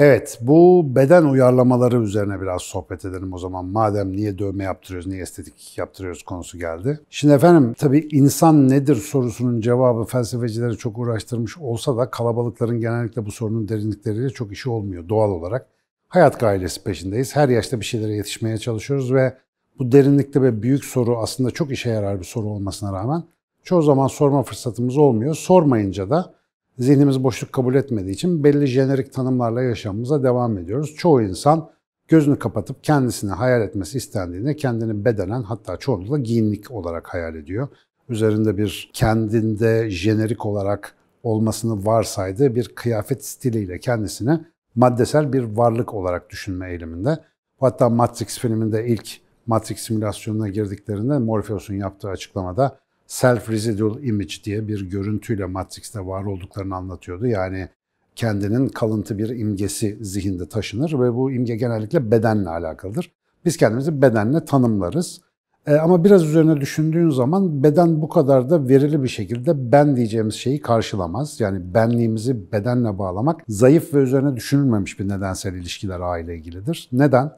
Evet, bu beden uyarlamaları üzerine biraz sohbet edelim o zaman. Madem niye dövme yaptırıyoruz, niye estetik yaptırıyoruz konusu geldi. Şimdi efendim, tabii insan nedir sorusunun cevabı felsefecileri çok uğraştırmış olsa da kalabalıkların genellikle bu sorunun derinlikleriyle çok işi olmuyor doğal olarak. Hayat gailesi peşindeyiz. Her yaşta bir şeylere yetişmeye çalışıyoruz ve bu derinlikte ve büyük soru aslında çok işe yarar bir soru olmasına rağmen çoğu zaman sorma fırsatımız olmuyor. Sormayınca da zihnimiz boşluk kabul etmediği için belli jenerik tanımlarla yaşamımıza devam ediyoruz. Çoğu insan gözünü kapatıp kendisini hayal etmesi istendiğinde kendini bedenen hatta çoğunlukla giyinlik olarak hayal ediyor. Üzerinde bir kendinde jenerik olarak olmasını varsaydığı bir kıyafet stiliyle kendisini maddesel bir varlık olarak düşünme eğiliminde. Hatta Matrix filminde ilk Matrix simülasyonuna girdiklerinde Morpheus'un yaptığı açıklamada self-residual image diye bir görüntüyle Matrix'te var olduklarını anlatıyordu. Yani kendinin kalıntı bir imgesi zihinde taşınır ve bu imge genellikle bedenle alakalıdır. Biz kendimizi bedenle tanımlarız. E, ama biraz üzerine düşündüğün zaman beden bu kadar da verili bir şekilde ben diyeceğimiz şeyi karşılamaz. Yani benliğimizi bedenle bağlamak zayıf ve üzerine düşünülmemiş bir nedensel ilişkiler aile ilgilidir. Neden?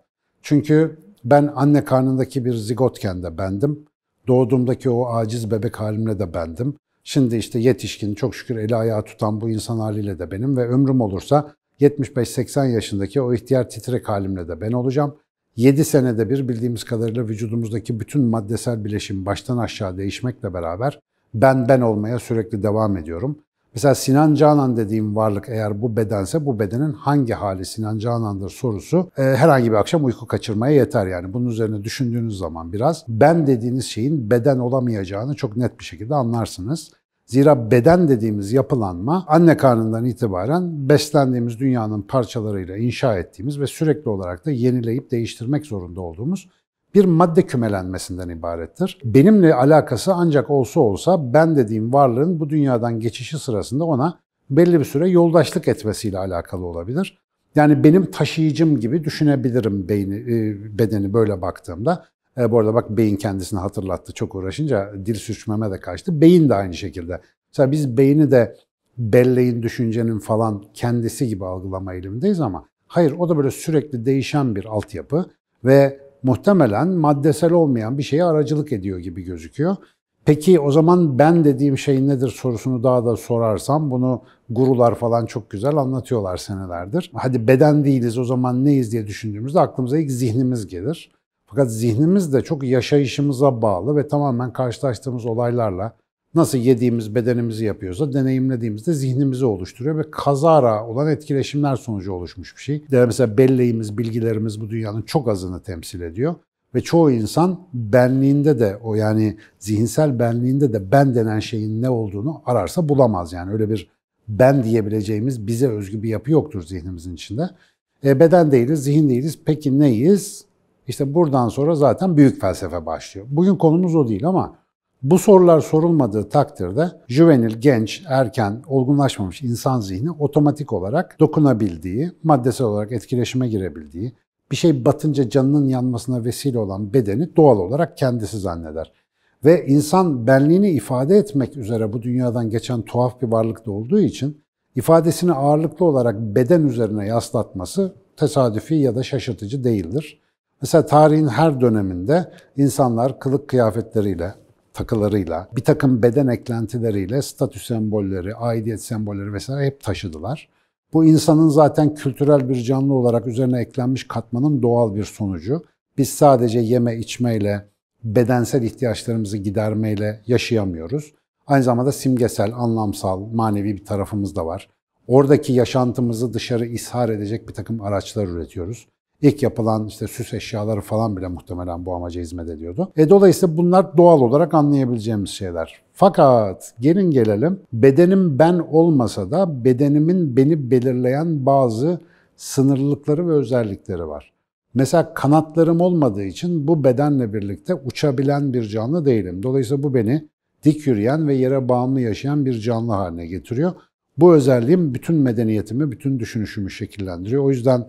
Çünkü ben anne karnındaki bir zigotken de bendim. Doğduğumdaki o aciz bebek halimle de bendim. Şimdi işte yetişkin, çok şükür eli ayağı tutan bu insan haliyle de benim ve ömrüm olursa 75-80 yaşındaki o ihtiyar titrek halimle de ben olacağım. 7 senede bir bildiğimiz kadarıyla vücudumuzdaki bütün maddesel bileşim baştan aşağı değişmekle beraber ben ben olmaya sürekli devam ediyorum. Mesela Sinan Canan dediğim varlık eğer bu bedense bu bedenin hangi hali Sinan Canan'dır sorusu e, herhangi bir akşam uyku kaçırmaya yeter yani. Bunun üzerine düşündüğünüz zaman biraz ben dediğiniz şeyin beden olamayacağını çok net bir şekilde anlarsınız. Zira beden dediğimiz yapılanma anne karnından itibaren beslendiğimiz dünyanın parçalarıyla inşa ettiğimiz ve sürekli olarak da yenileyip değiştirmek zorunda olduğumuz bir madde kümelenmesinden ibarettir. Benimle alakası ancak olsa olsa ben dediğim varlığın bu dünyadan geçişi sırasında ona belli bir süre yoldaşlık etmesiyle alakalı olabilir. Yani benim taşıyıcım gibi düşünebilirim beyni, e, bedeni böyle baktığımda. E, bu arada bak beyin kendisini hatırlattı çok uğraşınca dil sürçmeme de kaçtı. Beyin de aynı şekilde. Mesela biz beyni de belleğin, düşüncenin falan kendisi gibi algılama eğilimindeyiz ama hayır o da böyle sürekli değişen bir altyapı ve muhtemelen maddesel olmayan bir şeye aracılık ediyor gibi gözüküyor. Peki o zaman ben dediğim şey nedir sorusunu daha da sorarsam bunu gurular falan çok güzel anlatıyorlar senelerdir. Hadi beden değiliz o zaman neyiz diye düşündüğümüzde aklımıza ilk zihnimiz gelir. Fakat zihnimiz de çok yaşayışımıza bağlı ve tamamen karşılaştığımız olaylarla nasıl yediğimiz bedenimizi yapıyorsa deneyimlediğimizde zihnimizi oluşturuyor ve kazara olan etkileşimler sonucu oluşmuş bir şey. Yani mesela belleğimiz, bilgilerimiz bu dünyanın çok azını temsil ediyor. Ve çoğu insan benliğinde de o yani zihinsel benliğinde de ben denen şeyin ne olduğunu ararsa bulamaz. Yani öyle bir ben diyebileceğimiz bize özgü bir yapı yoktur zihnimizin içinde. E, beden değiliz, zihin değiliz. Peki neyiz? İşte buradan sonra zaten büyük felsefe başlıyor. Bugün konumuz o değil ama bu sorular sorulmadığı takdirde juvenil, genç, erken, olgunlaşmamış insan zihni otomatik olarak dokunabildiği, maddesel olarak etkileşime girebildiği, bir şey batınca canının yanmasına vesile olan bedeni doğal olarak kendisi zanneder. Ve insan benliğini ifade etmek üzere bu dünyadan geçen tuhaf bir varlıkta olduğu için ifadesini ağırlıklı olarak beden üzerine yaslatması tesadüfi ya da şaşırtıcı değildir. Mesela tarihin her döneminde insanlar kılık kıyafetleriyle, takılarıyla, bir takım beden eklentileriyle statü sembolleri, aidiyet sembolleri vesaire hep taşıdılar. Bu insanın zaten kültürel bir canlı olarak üzerine eklenmiş katmanın doğal bir sonucu. Biz sadece yeme içmeyle, bedensel ihtiyaçlarımızı gidermeyle yaşayamıyoruz. Aynı zamanda simgesel, anlamsal, manevi bir tarafımız da var. Oradaki yaşantımızı dışarı ishar edecek bir takım araçlar üretiyoruz. İlk yapılan işte süs eşyaları falan bile muhtemelen bu amaca hizmet ediyordu. E dolayısıyla bunlar doğal olarak anlayabileceğimiz şeyler. Fakat gelin gelelim bedenim ben olmasa da bedenimin beni belirleyen bazı sınırlılıkları ve özellikleri var. Mesela kanatlarım olmadığı için bu bedenle birlikte uçabilen bir canlı değilim. Dolayısıyla bu beni dik yürüyen ve yere bağımlı yaşayan bir canlı haline getiriyor. Bu özelliğim bütün medeniyetimi, bütün düşünüşümü şekillendiriyor. O yüzden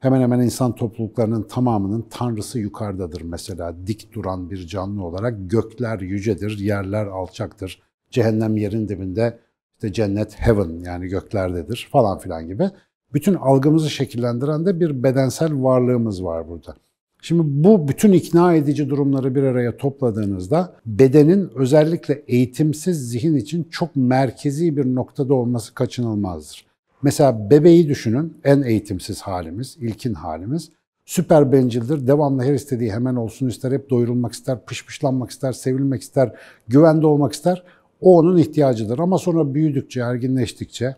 Hemen hemen insan topluluklarının tamamının tanrısı yukarıdadır mesela. Dik duran bir canlı olarak gökler yücedir, yerler alçaktır. Cehennem yerin dibinde, işte cennet heaven yani göklerdedir falan filan gibi. Bütün algımızı şekillendiren de bir bedensel varlığımız var burada. Şimdi bu bütün ikna edici durumları bir araya topladığınızda bedenin özellikle eğitimsiz zihin için çok merkezi bir noktada olması kaçınılmazdır. Mesela bebeği düşünün, en eğitimsiz halimiz, ilkin halimiz. Süper bencildir, devamlı her istediği hemen olsun ister, hep doyurulmak ister, pışpışlanmak ister, sevilmek ister, güvende olmak ister. O onun ihtiyacıdır ama sonra büyüdükçe, erginleştikçe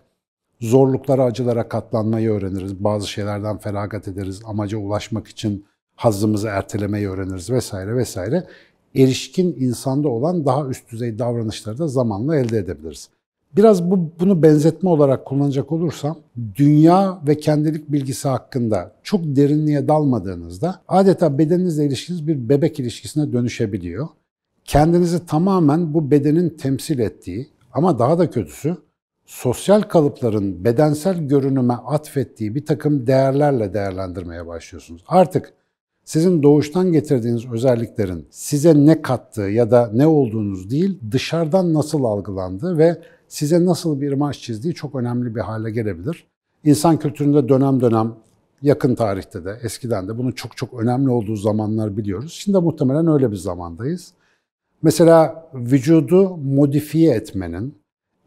zorluklara, acılara katlanmayı öğreniriz. Bazı şeylerden feragat ederiz, amaca ulaşmak için hazzımızı ertelemeyi öğreniriz vesaire vesaire. Erişkin insanda olan daha üst düzey davranışları da zamanla elde edebiliriz. Biraz bu, bunu benzetme olarak kullanacak olursam, dünya ve kendilik bilgisi hakkında çok derinliğe dalmadığınızda adeta bedeninizle ilişkiniz bir bebek ilişkisine dönüşebiliyor. Kendinizi tamamen bu bedenin temsil ettiği ama daha da kötüsü sosyal kalıpların bedensel görünüme atfettiği bir takım değerlerle değerlendirmeye başlıyorsunuz. Artık sizin doğuştan getirdiğiniz özelliklerin size ne kattığı ya da ne olduğunuz değil, dışarıdan nasıl algılandığı ve size nasıl bir imaj çizdiği çok önemli bir hale gelebilir. İnsan kültüründe dönem dönem yakın tarihte de eskiden de bunun çok çok önemli olduğu zamanlar biliyoruz. Şimdi muhtemelen öyle bir zamandayız. Mesela vücudu modifiye etmenin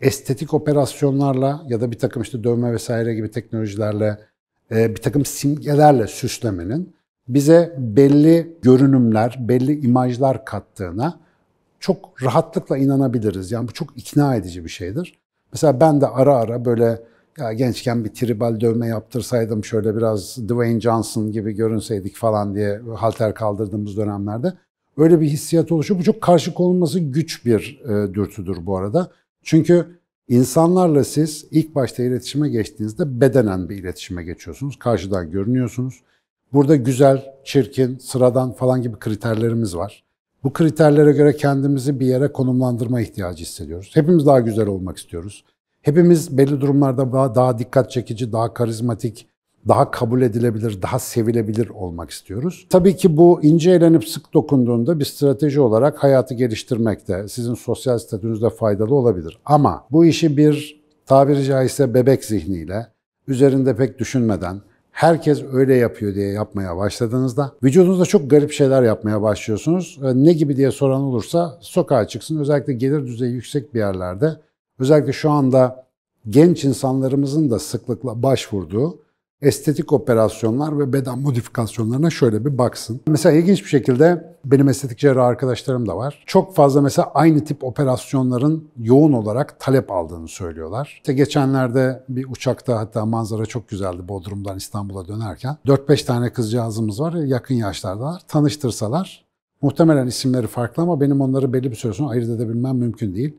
estetik operasyonlarla ya da bir takım işte dövme vesaire gibi teknolojilerle e, bir takım simgelerle süslemenin bize belli görünümler, belli imajlar kattığına çok rahatlıkla inanabiliriz. Yani bu çok ikna edici bir şeydir. Mesela ben de ara ara böyle ya gençken bir tribal dövme yaptırsaydım şöyle biraz Dwayne Johnson gibi görünseydik falan diye halter kaldırdığımız dönemlerde öyle bir hissiyat oluşuyor. Bu çok karşı konulması güç bir e, dürtüdür bu arada. Çünkü insanlarla siz ilk başta iletişime geçtiğinizde bedenen bir iletişime geçiyorsunuz. Karşıdan görünüyorsunuz. Burada güzel, çirkin, sıradan falan gibi kriterlerimiz var. Bu kriterlere göre kendimizi bir yere konumlandırma ihtiyacı hissediyoruz. Hepimiz daha güzel olmak istiyoruz. Hepimiz belli durumlarda daha, dikkat çekici, daha karizmatik, daha kabul edilebilir, daha sevilebilir olmak istiyoruz. Tabii ki bu ince elenip sık dokunduğunda bir strateji olarak hayatı geliştirmekte, sizin sosyal statünüzde faydalı olabilir. Ama bu işi bir tabiri caizse bebek zihniyle, üzerinde pek düşünmeden, herkes öyle yapıyor diye yapmaya başladığınızda vücudunuzda çok garip şeyler yapmaya başlıyorsunuz. Ee, ne gibi diye soran olursa sokağa çıksın. Özellikle gelir düzeyi yüksek bir yerlerde özellikle şu anda genç insanlarımızın da sıklıkla başvurduğu estetik operasyonlar ve beden modifikasyonlarına şöyle bir baksın. Mesela ilginç bir şekilde benim estetik cerrah arkadaşlarım da var. Çok fazla mesela aynı tip operasyonların yoğun olarak talep aldığını söylüyorlar. İşte geçenlerde bir uçakta hatta manzara çok güzeldi Bodrum'dan İstanbul'a dönerken. 4-5 tane kızcağızımız var yakın yaşlardalar. Tanıştırsalar muhtemelen isimleri farklı ama benim onları belli bir süre sonra ayırt edebilmem mümkün değil.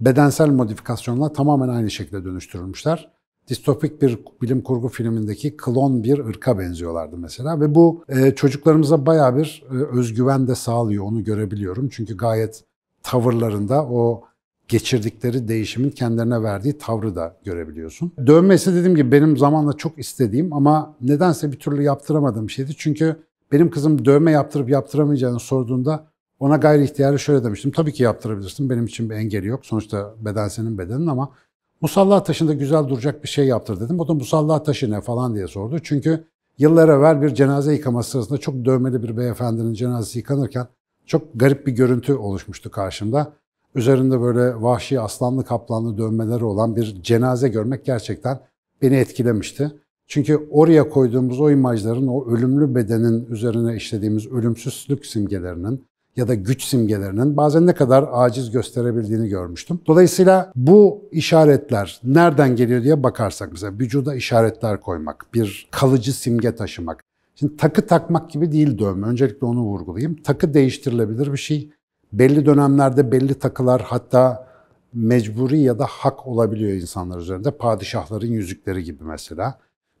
Bedensel modifikasyonla tamamen aynı şekilde dönüştürülmüşler distopik bir bilim kurgu filmindeki klon bir ırka benziyorlardı mesela ve bu e, çocuklarımıza baya bir e, özgüven de sağlıyor onu görebiliyorum. Çünkü gayet tavırlarında o geçirdikleri değişimin kendilerine verdiği tavrı da görebiliyorsun. Dövme ise dediğim gibi benim zamanla çok istediğim ama nedense bir türlü yaptıramadığım şeydi. Çünkü benim kızım dövme yaptırıp yaptıramayacağını sorduğunda ona gayri ihtiyarı şöyle demiştim. Tabii ki yaptırabilirsin benim için bir engeli yok. Sonuçta beden senin bedenin ama Musalla taşında güzel duracak bir şey yaptır dedim. O da musalla taşı ne falan diye sordu. Çünkü yıllar evvel bir cenaze yıkaması sırasında çok dövmeli bir beyefendinin cenazesi yıkanırken çok garip bir görüntü oluşmuştu karşımda. Üzerinde böyle vahşi aslanlı kaplanlı dövmeleri olan bir cenaze görmek gerçekten beni etkilemişti. Çünkü oraya koyduğumuz o imajların o ölümlü bedenin üzerine işlediğimiz ölümsüzlük simgelerinin ya da güç simgelerinin bazen ne kadar aciz gösterebildiğini görmüştüm. Dolayısıyla bu işaretler nereden geliyor diye bakarsak mesela vücuda işaretler koymak, bir kalıcı simge taşımak. Şimdi takı takmak gibi değil dövme. Öncelikle onu vurgulayayım. Takı değiştirilebilir bir şey. Belli dönemlerde belli takılar hatta mecburi ya da hak olabiliyor insanlar üzerinde. Padişahların yüzükleri gibi mesela.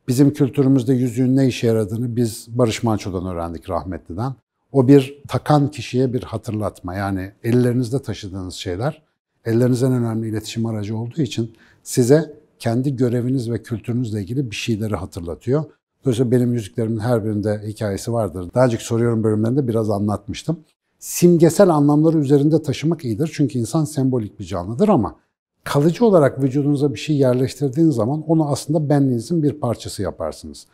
Bizim kültürümüzde yüzüğün ne işe yaradığını biz Barış Manço'dan öğrendik rahmetliden. O bir takan kişiye bir hatırlatma. Yani ellerinizde taşıdığınız şeyler ellerinizden önemli iletişim aracı olduğu için size kendi göreviniz ve kültürünüzle ilgili bir şeyleri hatırlatıyor. Dolayısıyla benim müziklerimin her birinde hikayesi vardır. Daha önceki soruyorum bölümlerinde biraz anlatmıştım. Simgesel anlamları üzerinde taşımak iyidir. Çünkü insan sembolik bir canlıdır ama kalıcı olarak vücudunuza bir şey yerleştirdiğiniz zaman onu aslında benliğinizin bir parçası yaparsınız.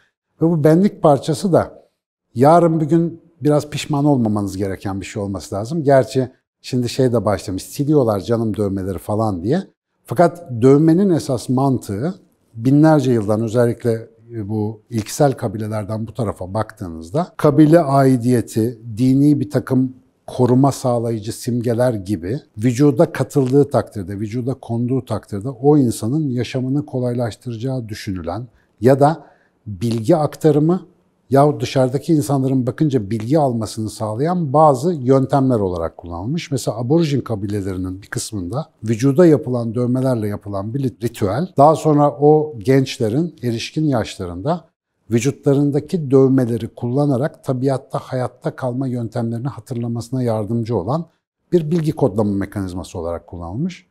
Ve bu benlik parçası da yarın bir gün biraz pişman olmamanız gereken bir şey olması lazım. Gerçi şimdi şey de başlamış, siliyorlar canım dövmeleri falan diye. Fakat dövmenin esas mantığı binlerce yıldan özellikle e, bu ilksel kabilelerden bu tarafa baktığınızda kabile aidiyeti, dini bir takım koruma sağlayıcı simgeler gibi vücuda katıldığı takdirde, vücuda konduğu takdirde o insanın yaşamını kolaylaştıracağı düşünülen ya da bilgi aktarımı yahut dışarıdaki insanların bakınca bilgi almasını sağlayan bazı yöntemler olarak kullanılmış. Mesela aborjin kabilelerinin bir kısmında vücuda yapılan dövmelerle yapılan bir ritüel daha sonra o gençlerin erişkin yaşlarında vücutlarındaki dövmeleri kullanarak tabiatta hayatta kalma yöntemlerini hatırlamasına yardımcı olan bir bilgi kodlama mekanizması olarak kullanılmış.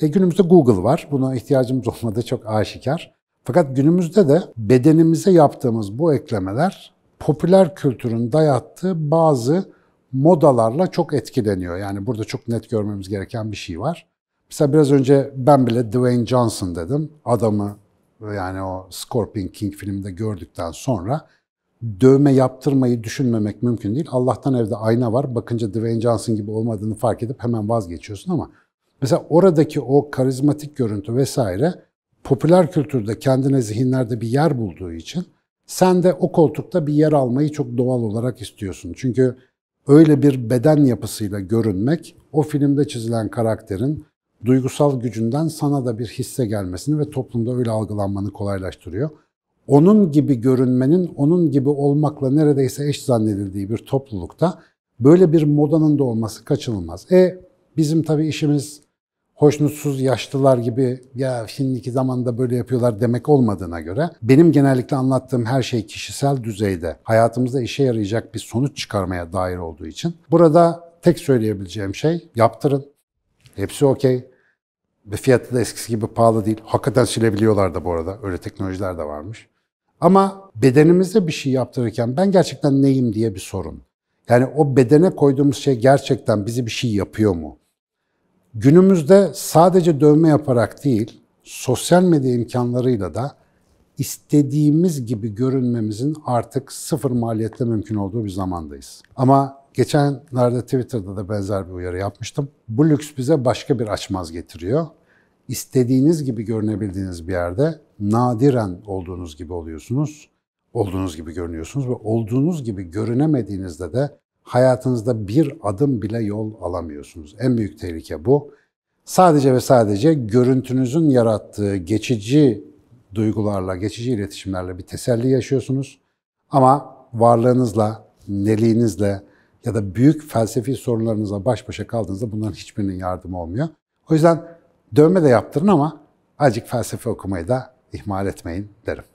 E, günümüzde Google var. Buna ihtiyacımız olmadığı çok aşikar. Fakat günümüzde de bedenimize yaptığımız bu eklemeler popüler kültürün dayattığı bazı modalarla çok etkileniyor. Yani burada çok net görmemiz gereken bir şey var. Mesela biraz önce ben bile Dwayne Johnson dedim. Adamı yani o Scorpion King filminde gördükten sonra dövme yaptırmayı düşünmemek mümkün değil. Allah'tan evde ayna var. Bakınca Dwayne Johnson gibi olmadığını fark edip hemen vazgeçiyorsun ama mesela oradaki o karizmatik görüntü vesaire popüler kültürde kendine zihinlerde bir yer bulduğu için sen de o koltukta bir yer almayı çok doğal olarak istiyorsun. Çünkü öyle bir beden yapısıyla görünmek o filmde çizilen karakterin duygusal gücünden sana da bir hisse gelmesini ve toplumda öyle algılanmanı kolaylaştırıyor. Onun gibi görünmenin onun gibi olmakla neredeyse eş zannedildiği bir toplulukta böyle bir modanın da olması kaçınılmaz. E bizim tabii işimiz hoşnutsuz yaşlılar gibi ya şimdiki zamanda böyle yapıyorlar demek olmadığına göre benim genellikle anlattığım her şey kişisel düzeyde hayatımızda işe yarayacak bir sonuç çıkarmaya dair olduğu için burada tek söyleyebileceğim şey yaptırın. Hepsi okey. Ve fiyatı da eskisi gibi pahalı değil. Hakikaten silebiliyorlar da bu arada. Öyle teknolojiler de varmış. Ama bedenimize bir şey yaptırırken ben gerçekten neyim diye bir sorun. Yani o bedene koyduğumuz şey gerçekten bizi bir şey yapıyor mu? Günümüzde sadece dövme yaparak değil, sosyal medya imkanlarıyla da istediğimiz gibi görünmemizin artık sıfır maliyetle mümkün olduğu bir zamandayız. Ama geçenlerde Twitter'da da benzer bir uyarı yapmıştım. Bu lüks bize başka bir açmaz getiriyor. İstediğiniz gibi görünebildiğiniz bir yerde nadiren olduğunuz gibi oluyorsunuz. Olduğunuz gibi görünüyorsunuz ve olduğunuz gibi görünemediğinizde de hayatınızda bir adım bile yol alamıyorsunuz. En büyük tehlike bu. Sadece ve sadece görüntünüzün yarattığı geçici duygularla, geçici iletişimlerle bir teselli yaşıyorsunuz. Ama varlığınızla, neliğinizle ya da büyük felsefi sorunlarınızla baş başa kaldığınızda bunların hiçbirinin yardımı olmuyor. O yüzden dövme de yaptırın ama azıcık felsefe okumayı da ihmal etmeyin derim.